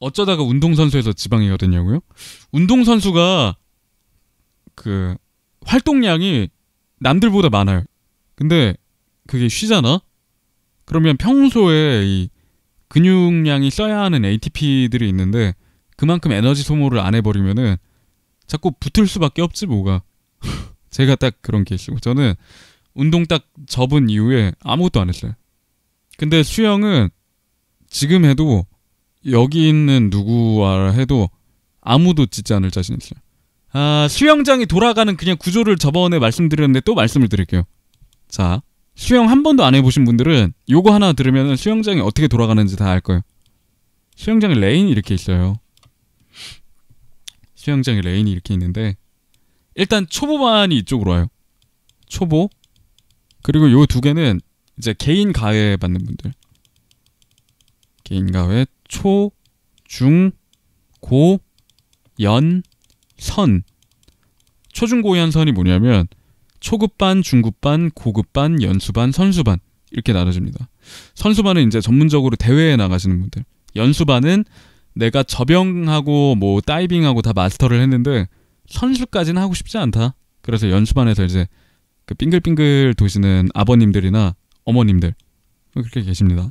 어쩌다가 운동선수에서 지방이가 됐냐고요? 운동선수가 그 활동량이 남들보다 많아요. 근데 그게 쉬잖아? 그러면 평소에 이 근육량이 써야 하는 ATP들이 있는데 그만큼 에너지 소모를 안 해버리면은 자꾸 붙을 수밖에 없지 뭐가. 제가 딱 그런 게이스고 저는 운동 딱 접은 이후에 아무것도 안 했어요. 근데 수영은 지금 해도 여기 있는 누구와 해도 아무도 짓지 않을 자신 있어요. 아, 수영장이 돌아가는 그냥 구조를 저번에 말씀드렸는데 또 말씀을 드릴게요. 자, 수영 한 번도 안 해보신 분들은 요거 하나 들으면 수영장이 어떻게 돌아가는지 다 알 거예요. 수영장에 레인이 이렇게 있어요. 수영장에 레인이 이렇게 있는데 일단 초보반이 이쪽으로 와요. 초보 그리고 요 두 개는 이제 개인 가해 받는 분들 개인가회 초, 중, 고, 연, 선. 초중고연선이 뭐냐면 초급반, 중급반, 고급반, 연수반, 선수반 이렇게 나눠집니다. 선수반은 이제 전문적으로 대회에 나가시는 분들. 연수반은 내가 접영하고 뭐 다이빙하고 다 마스터를 했는데 선수까지는 하고 싶지 않다. 그래서 연수반에서 이제 그 빙글빙글 도시는 아버님들이나 어머님들 그렇게 계십니다.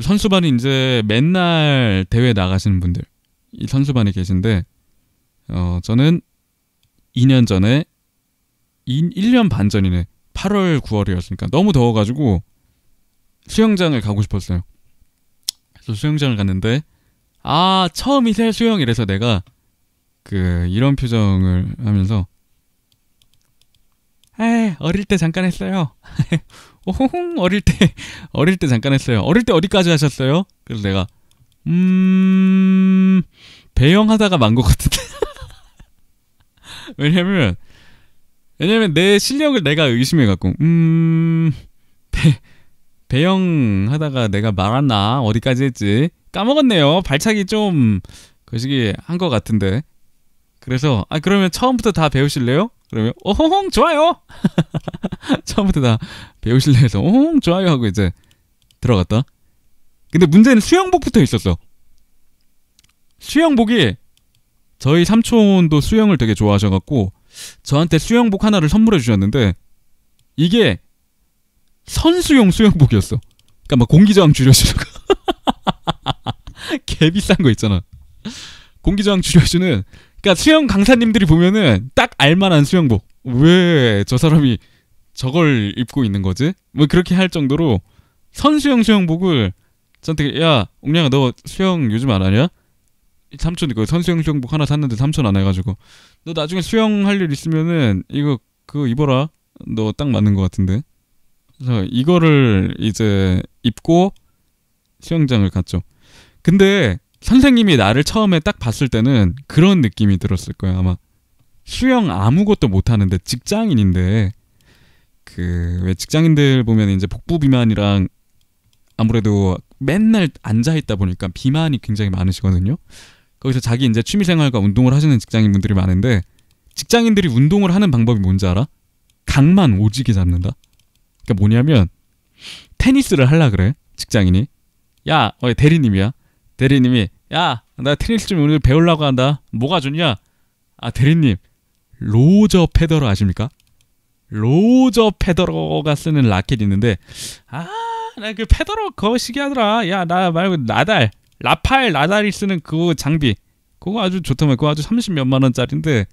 선수반이 이제 맨날 대회 나가시는 분들 이 선수반에 계신데 어 저는 2년 전에 2, 1년 반 전이네 8월 9월이었으니까 너무 더워가지고 수영장을 가고 싶었어요. 그래서 수영장을 갔는데 아 처음이 새 수영 이래서 내가 그 이런 표정을 하면서 에이, 어릴 때 잠깐 했어요. 오홍 어릴 때 어릴 때 잠깐 했어요. 어릴 때 어디까지 하셨어요? 그래서 내가 음 배영하다가 만 것 같은데. 왜냐면 왜냐면 내 실력을 내가 의심해 갖고 음 배, 배영하다가 내가 말았나 어디까지 했지 까먹었네요. 발차기 좀 거시기 한 것 같은데. 그래서 아 그러면 처음부터 다 배우실래요? 그러면 어홍 좋아요. 처음부터 다 배우실래해서 어홍 좋아요 하고 이제 들어갔다. 근데 문제는 수영복부터 있었어. 수영복이 저희 삼촌도 수영을 되게 좋아하셔갖고 저한테 수영복 하나를 선물해 주셨는데 이게 선수용 수영복이었어. 그러니까 막 공기저항 줄여주는 거. 개 비싼 거 있잖아. 공기저항 줄여주는 그러니까 수영 강사님들이 보면은 딱 알만한 수영복. 왜 저 사람이 저걸 입고 있는 거지? 뭐 그렇게 할 정도로 선수형 수영복을 저한테 야 옥량아 너 수영 요즘 안 하냐? 삼촌이 그 선수형 수영복 하나 샀는데 삼촌 안 해가지고 너 나중에 수영할 일 있으면은 이거 그거 입어라 너 딱 맞는 것 같은데 그래서 이거를 이제 입고 수영장을 갔죠 근데 선생님이 나를 처음에 딱 봤을 때는 그런 느낌이 들었을 거예요. 아마 수영 아무것도 못 하는데 직장인인데 그 왜 직장인들 보면 이제 복부 비만이랑 아무래도 맨날 앉아 있다 보니까 비만이 굉장히 많으시거든요. 거기서 자기 이제 취미 생활과 운동을 하시는 직장인분들이 많은데 직장인들이 운동을 하는 방법이 뭔지 알아? 강만 오지게 잡는다. 그러니까 뭐냐면 테니스를 할라 그래. 직장인이. 야, 어, 대리님이야. 대리님이 야 나 테니스 좀 오늘 배우려고 한다 뭐가 좋냐 아 대리님 로저 페더러 아십니까 로저 페더러가 쓰는 라켓 있는데 아 나 그 페더러 그거 시기하더라 야 나 말고 나달 라팔 나달이 쓰는 그 장비 그거 아주 좋더만 그거 아주 30 몇만 원짜리인데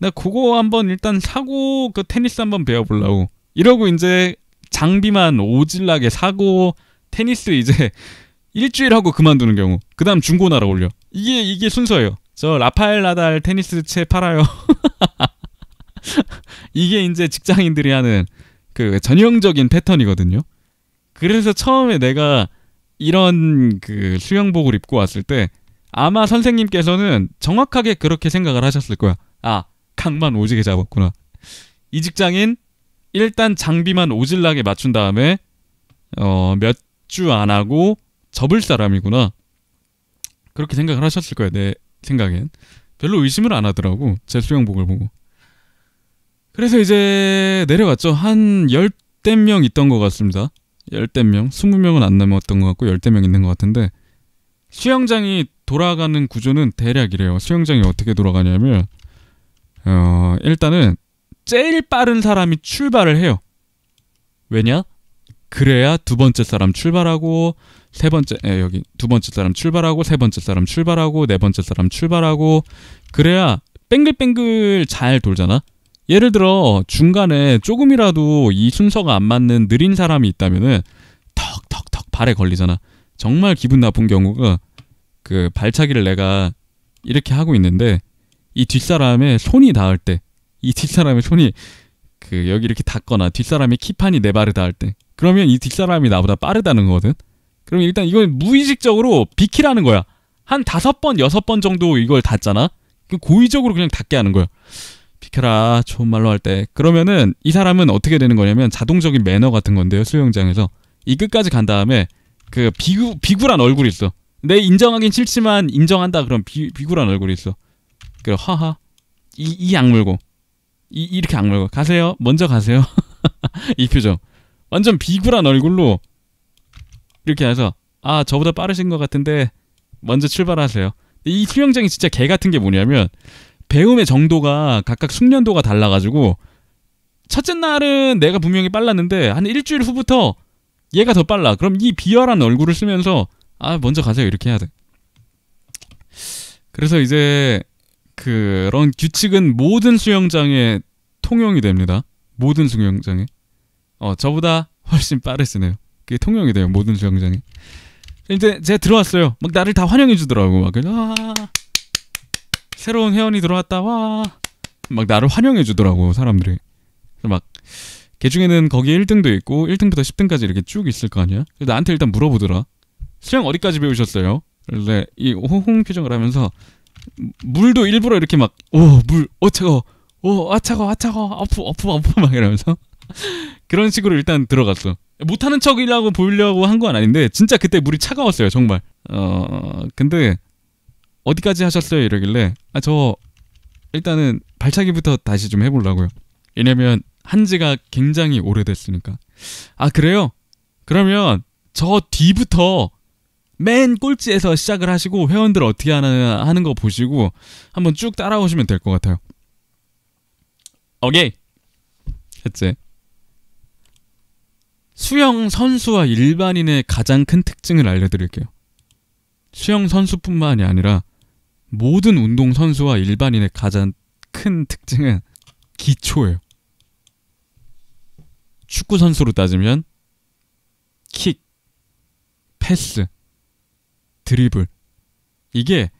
나 그거 한번 일단 사고 그 테니스 한번 배워보려고 이러고 이제 장비만 오질나게 사고 테니스 이제 일주일 하고 그만두는 경우 그 다음 중고나라 올려 이게 이게 순서예요 저 라파엘 나달 테니스 채 팔아요 이게 이제 직장인들이 하는 그 전형적인 패턴이거든요 그래서 처음에 내가 이런 그 수영복을 입고 왔을 때 아마 선생님께서는 정확하게 그렇게 생각을 하셨을 거야 아 강만 오지게 잡았구나 이 직장인 일단 장비만 오질나게 맞춘 다음에 어 몇 주 안 하고 접을 사람이구나. 그렇게 생각을 하셨을 거예요. 내 생각엔. 별로 의심을 안 하더라고. 제 수영복을 보고. 그래서 이제 내려갔죠. 한 열댓 명 있던 것 같습니다. 열댓 명. 스무 명은 안남았던것 같고 열댓 명 있는 것 같은데 수영장이 돌아가는 구조는 대략 이래요. 수영장이 어떻게 돌아가냐면 어, 일단은 제일 빠른 사람이 출발을 해요. 왜냐? 그래야 두 번째 사람 출발하고 세 번째 에, 예, 여기 두 번째 사람 출발하고 세 번째 사람 출발하고 네 번째 사람 출발하고 그래야 뱅글뱅글 잘 돌잖아. 예를 들어 중간에 조금이라도 이 순서가 안 맞는 느린 사람이 있다면은 턱턱턱 발에 걸리잖아. 정말 기분 나쁜 경우가 그 발차기를 내가 이렇게 하고 있는데 이 뒷사람의 손이 닿을 때 이 뒷사람의 손이 그 여기 이렇게 닿거나 뒷사람의 키판이 내 발에 닿을 때 그러면 이 뒷사람이 나보다 빠르다는 거거든. 그럼 일단 이건 무의식적으로 비키라는 거야. 한 다섯 번, 여섯 번 정도 이걸 닫잖아. 그 고의적으로 그냥 닫게 하는 거야. 비켜라. 좋은 말로 할 때. 그러면은 이 사람은 어떻게 되는 거냐면 자동적인 매너 같은 건데요. 수영장에서. 이 끝까지 간 다음에 그 비구, 비굴한 얼굴이 있어. 내 인정하긴 싫지만 인정한다. 그럼 비, 비굴한 얼굴이 있어. 그래, 하하. 이, 이 악물고. 이, 이렇게 악물고. 가세요. 먼저 가세요. 이 표정. 완전 비굴한 얼굴로 이렇게 해서 아 저보다 빠르신 것 같은데 먼저 출발하세요. 이 수영장이 진짜 개 같은 게 뭐냐면 배움의 정도가 각각 숙련도가 달라가지고 첫째 날은 내가 분명히 빨랐는데 한 일주일 후부터 얘가 더 빨라. 그럼 이 비열한 얼굴을 쓰면서 아 먼저 가세요 이렇게 해야 돼. 그래서 이제 그런 규칙은 모든 수영장에 통용이 됩니다. 모든 수영장에. 어, 저보다 훨씬 빠르시네요. 그게 통용이 돼요. 모든 수영장이. 이제 제가 들어왔어요. 막 나를 다 환영해 주더라고. 막 그래서 아, 새로운 회원이 들어왔다. 와. 막 나를 환영해 주더라고 사람들이. 막개 중에는 거기 1등도 있고 1등부터 10등까지 이렇게 쭉 있을 거 아니야. 그래서 나한테 일단 물어보더라. 수영 어디까지 배우셨어요? 그래이호홍 표정을 하면서 물도 일부러 이렇게 막 오 물어 차가 오아 차가아차가 아프 아프 아프 막 이러면서 그런 식으로 일단 들어갔어. 못하는 척이라고 보이려고 한 건 아닌데 진짜 그때 물이 차가웠어요 정말. 어 근데 어디까지 하셨어요 이러길래 아 저 일단은 발차기부터 다시 좀 해보려고요. 왜냐면 한지가 굉장히 오래됐으니까. 아 그래요? 그러면 저 뒤부터 맨 꼴찌에서 시작을 하시고 회원들 어떻게 하나 하는 거 보시고 한번 쭉 따라오시면 될 것 같아요. 오케이. 했지. 수영 선수와 일반인의 가장 큰 특징을 알려드릴게요. 수영 선수뿐만이 아니라 모든 운동 선수와 일반인의 가장 큰 특징은 기초예요. 축구 선수로 따지면 킥, 패스, 드리블 이게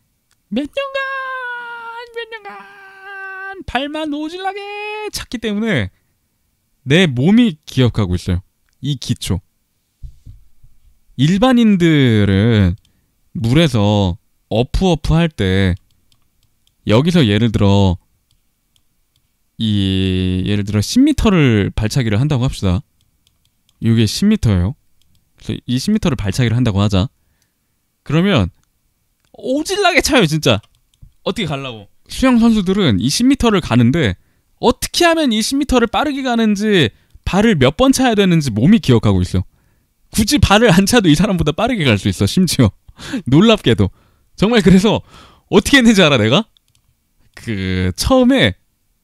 몇 년간 몇 년간 발만 오질라게 찾기 때문에 내 몸이 기억하고 있어요. 이 기초. 일반인들은 물에서 어프어프 할 때 여기서 예를 들어 이 예를 들어 10m를 발차기를 한다고 합시다. 이게 10m예요. 그래서 이 10m를 발차기를 한다고 하자. 그러면 오질나게 차요 진짜. 어떻게 갈라고? 수영 선수들은 이 10m를 가는데 어떻게 하면 이 10m를 빠르게 가는지 발을 몇 번 차야 되는지 몸이 기억하고 있어. 굳이 발을 안 차도 이 사람보다 빠르게 갈 수 있어. 심지어 놀랍게도 정말 그래서 어떻게 했는지 알아 내가? 그 처음에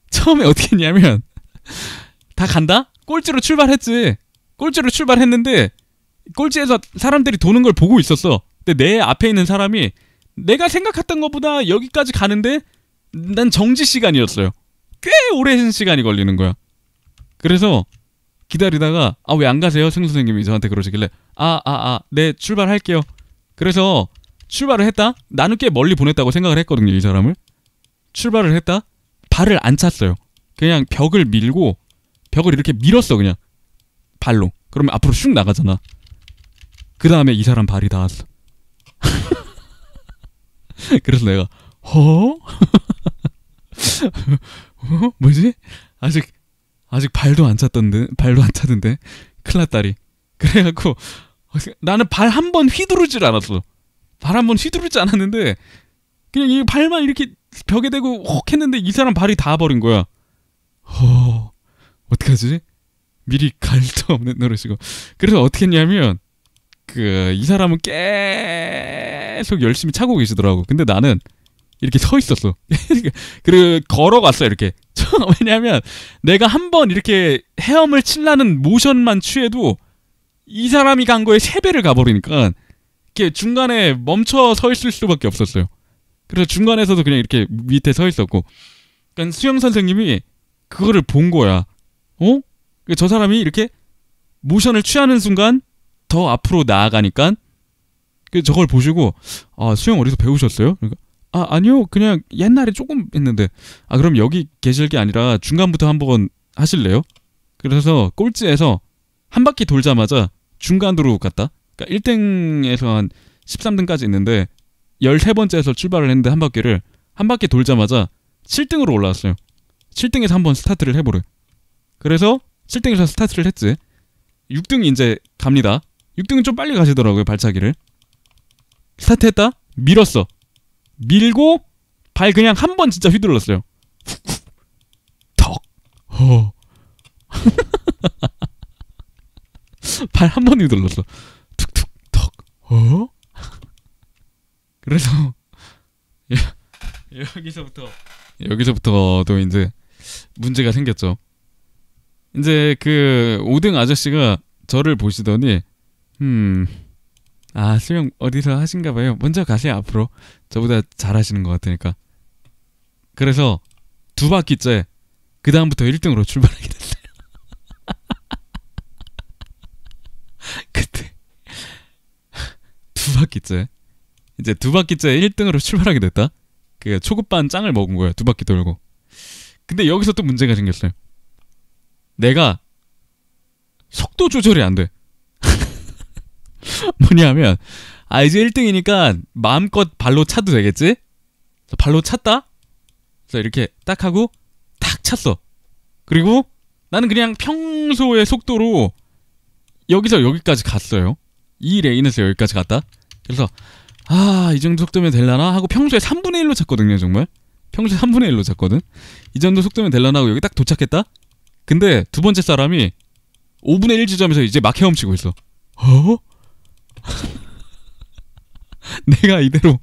처음에 어떻게 했냐면 다 간다? 꼴찌로 출발했지. 꼴찌로 출발했는데 꼴찌에서 사람들이 도는 걸 보고 있었어. 근데 내 앞에 있는 사람이 내가 생각했던 것보다 여기까지 가는데 난 정지 시간이었어요. 꽤 오랜 시간이 걸리는 거야. 그래서 기다리다가 아 왜 안 가세요? 생수 선생님이 저한테 그러시길래 아 아아네 출발할게요. 그래서 출발을 했다. 나는 꽤 멀리 보냈다고 생각을 했거든요, 이 사람을. 출발을 했다. 발을 안 찼어요. 그냥 벽을 밀고 벽을 이렇게 밀었어 그냥 발로. 그러면 앞으로 슉 나가잖아. 그 다음에 이 사람 발이 닿았어. 그래서 내가 허? 어? 어? 뭐지? 아직 아직 발도 안 찼던데 발도 안 차던데 클났다리 그래갖고 나는 발 한 번 휘두르질 않았어 발 한 번 휘두르지 않았는데 그냥 이 발만 이렇게 벽에 대고 혹 했는데 이 사람 발이 다 버린 거야 허 어떡하지 미리 갈도 없는 노릇이고 그래서 어떻게 했냐면 그 이 사람은 계속 열심히 차고 계시더라고 근데 나는 이렇게 서 있었어. 그리고 걸어갔어 이렇게. 왜냐하면 내가 한 번 이렇게 헤엄을 칠라는 모션만 취해도 이 사람이 간 거에 세 배를 가버리니까 이렇게 중간에 멈춰 서 있을 수밖에 없었어요. 그래서 중간에서도 그냥 이렇게 밑에 서 있었고, 그러니까 수영 선생님이 그거를 본 거야. 어? 그러니까 저 사람이 이렇게 모션을 취하는 순간 더 앞으로 나아가니까 그 저걸 보시고 아 수영 어디서 배우셨어요? 그러니까 아 아니요 그냥 옛날에 조금 했는데 아 그럼 여기 계실 게 아니라 중간부터 한 번 하실래요? 그래서 꼴찌에서 한 바퀴 돌자마자 중간으로 갔다. 그러니까 1등에서 한 13등까지 있는데 13번째에서 출발을 했는데 한 바퀴를 한 바퀴 돌자마자 7등으로 올라왔어요. 7등에서 한 번 스타트를 해보래. 그래서 7등에서 스타트를 했지. 6등 이제 갑니다. 6등은 좀 빨리 가시더라고요, 발차기를. 스타트했다? 밀었어. 밀고 발 그냥 한 번 진짜 휘둘렀어요. 턱. 어. 발한 번 휘둘렀어. 툭툭 턱. 어? 그래서 예, 여기서부터 여기서부터도 이제 문제가 생겼죠. 이제 그 5등 아저씨가 저를 보시더니 음아 수영 어디서 하신가 봐요 먼저 가세요 앞으로 저보다 잘하시는 것 같으니까 그래서 두 바퀴째 그 다음부터 1등으로 출발하게 됐어요 그때 두 바퀴째 이제 두 바퀴째 1등으로 출발하게 됐다 그 초급반 짱을 먹은 거예요두 바퀴 돌고 근데 여기서 또 문제가 생겼어요 내가 속도 조절이 안돼 뭐냐면 아 이제 1등이니까 마음껏 발로 차도 되겠지? 발로 찼다. 그래서 이렇게 딱 하고 딱 찼어. 그리고 나는 그냥 평소의 속도로 여기서 여기까지 갔어요. 이 레인에서 여기까지 갔다. 그래서 아 이 정도 속도면 될라나 하고 평소에 3분의 1로 찼거든요 정말. 평소에 3분의 1로 찼거든이 정도 속도면 될라나 하고 여기 딱 도착했다? 근데 두 번째 사람이 5분의 1 지점에서 이제 막 헤엄치고 있어. 어? 내가 이대로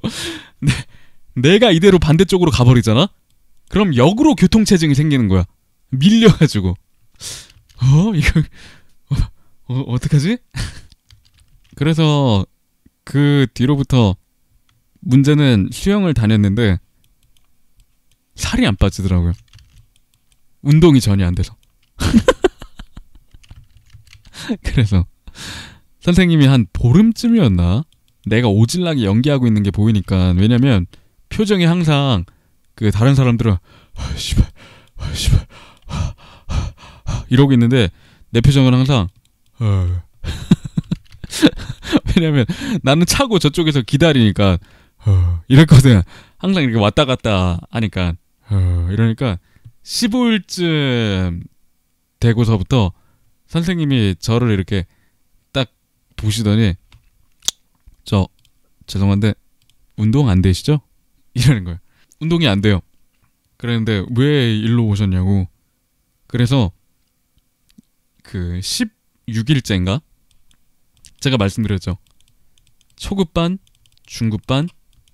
내, 내가 이대로 반대쪽으로 가버리잖아. 그럼 역으로 교통체증이 생기는 거야. 밀려가지고 어 이거 어, 어 어떡하지? 그래서 그 뒤로부터 문제는 수영을 다녔는데 살이 안 빠지더라고요. 운동이 전혀 안 돼서. 그래서 선생님이 한 보름쯤이었나? 내가 오질나이 연기하고 있는 게 보이니까 왜냐면 표정이 항상 그 다른 사람들은 아, 씨발, 아, 씨발, 아, 아, 아, 이러고 있는데 내 표정은 항상 어. 왜냐면 나는 차고 저쪽에서 기다리니까 어. 이랬거든. 항상 이렇게 왔다 갔다 하니까 어. 이러니까 15일쯤 되고서부터 선생님이 저를 이렇게 보시더니 저 죄송한데 운동 안 되시죠? 이러는 거예요. 운동이 안 돼요. 그랬는데 왜 일로 오셨냐고. 그래서 그 16일째인가? 제가 말씀드렸죠. 초급반, 중급반,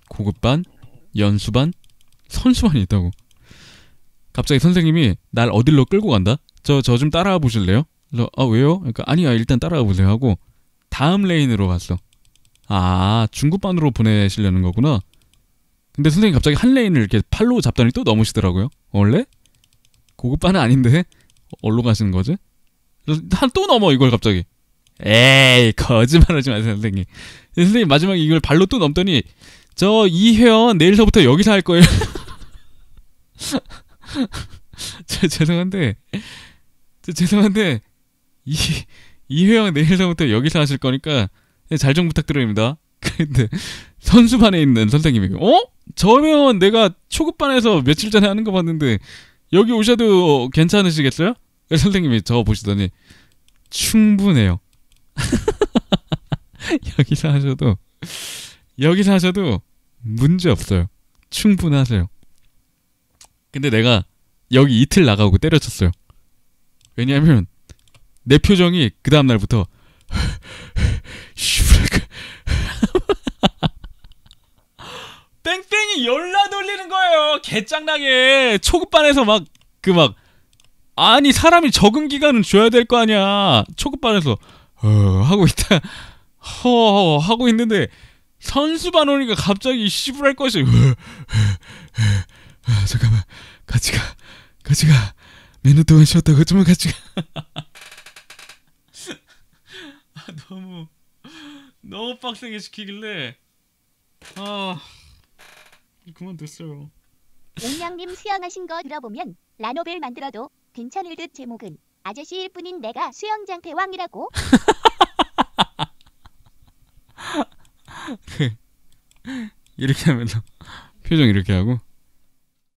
고급반, 연수반, 선수반이 있다고. 갑자기 선생님이 날 어딜로 끌고 간다? 저 저 좀 따라와 보실래요? 그래서 아 왜요? 그러니까 아니야 일단 따라와 보세요 하고 다음 레인으로 갔어. 아, 중급반으로 보내시려는 거구나. 근데 선생님 갑자기 한 레인을 이렇게 팔로 잡다니또 넘으시더라고요. 원래? 고급반은 아닌데? 어디로 가시는 거지? 한 또 넘어, 이걸 갑자기. 에이, 거짓말 하지 마세요, 선생님. 선생님, 마지막에 이걸 발로 또 넘더니, 저 이회원 내일서부터 여기서 할 거예요. 저, 죄송한데, 저, 죄송한데, 이, 이회영 내일서부터 여기서 하실 거니까 잘 좀 부탁드립니다. 근데 선수반에 있는 선생님이 어? 저면 내가 초급반에서 며칠 전에 하는 거 봤는데 여기 오셔도 괜찮으시겠어요? 선생님이 저 보시더니 충분해요. 여기서 하셔도 여기서 하셔도 문제 없어요. 충분하세요. 근데 내가 여기 이틀 나가고 때려쳤어요. 왜냐하면 내 표정이 그 다음 날부터 땡땡이 열나 돌리는 거예요. 개짱나게 초급반에서 막 그막 그 아니 사람이 적응 기간은 줘야 될 거 아니야. 초급반에서 어 하고 있다 허 하고 있는데 선수반 오니까 갑자기 시부랄 것이 어, 어, 어, 잠깐만 같이 가 같이 가몇년 동안 쉬었다고 좀만 같이 가 너무 너무 빡세게 시키길래 아 그만됐어요 옹냥님 수영하신 거 들어보면 라노벨 만들어도 괜찮을 듯 제목은 아저씨일 뿐인 내가 수영장대왕이라고 그, 이렇게 하면서 표정 이렇게 하고